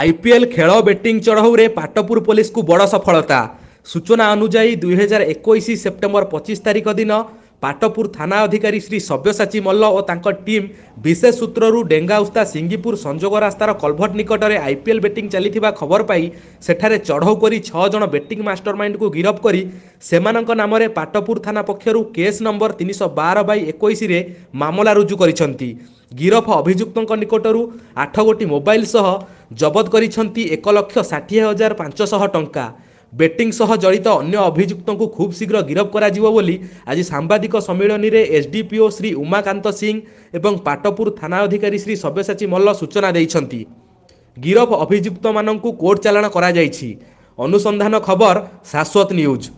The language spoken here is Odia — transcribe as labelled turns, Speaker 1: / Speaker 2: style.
Speaker 1: ଆଇପିଏଲ୍ ଖେଳ ବେଟିଂ ଚଢ଼ଉରେ ପାଟପୁର ପୋଲିସକୁ ବଡ଼ ସଫଳତା ସୂଚନା ଅନୁଯାୟୀ ଦୁଇହଜାର ଏକୋଇଶ ସେପ୍ଟେମ୍ବର ପଚିଶ ତାରିଖ ଦିନ ପାଟପୁର ଥାନା ଅଧିକାରୀ ଶ୍ରୀ ସବ୍ୟସାଚୀ ମଲ୍ଲ ଓ ତାଙ୍କ ଟିମ୍ ବିଶେଷ ସୂତ୍ରରୁ ଡେଙ୍ଗାଉସ୍ତା ସିଙ୍ଗିପୁର ସଂଯୋଗ ରାସ୍ତାର କଲଭଟ ନିକଟରେ ଆଇପିଏଲ୍ ବେଟିଂ ଚାଲିଥିବା ଖବର ପାଇ ସେଠାରେ ଚଢ଼ଉ କରି ଛଅ ଜଣ ବେଟିଂ ମାଷ୍ଟର ମାଇଣ୍ଡକୁ ଗିରଫ କରି ସେମାନଙ୍କ ନାମରେ ପାଟପୁର ଥାନା ପକ୍ଷରୁ କେସ୍ ନମ୍ବର ତିନିଶହ ବାର ବାଇ ଏକୋଇଶରେ ମାମଲା ରୁଜୁ କରିଛନ୍ତି ଗିରଫ ଅଭିଯୁକ୍ତଙ୍କ ନିକଟରୁ ଆଠ ଗୋଟି ମୋବାଇଲ ସହ ଜବତ କରିଛନ୍ତି ଏକ ଲକ୍ଷ ଷାଠିଏ ହଜାର ପାଞ୍ଚଶହ ଟଙ୍କା ବେଟିଂ ସହ ଜଡ଼ିତ ଅନ୍ୟ ଅଭିଯୁକ୍ତଙ୍କୁ ଖୁବ୍ ଶୀଘ୍ର ଗିରଫ କରାଯିବ ବୋଲି ଆଜି ସାମ୍ବାଦିକ ସମ୍ମିଳନୀରେ ପିଓ ଶ୍ରୀ ଉମାକାନ୍ତ ସିଂ ଏବଂ ପାଟପୁର ଥାନା ଅଧିକାରୀ ଶ୍ରୀ ସବ୍ୟସାଚୀ ମଲ୍ଲ ସୂଚନା ଦେଇଛନ୍ତି ଗିରଫ ଅଭିଯୁକ୍ତମାନଙ୍କୁ କୋର୍ଟ ଚାଲାଣ କରାଯାଇଛି ଅନୁସନ୍ଧାନ ଖବର ଶାଶ୍ୱତ ନ୍ୟୁଜ୍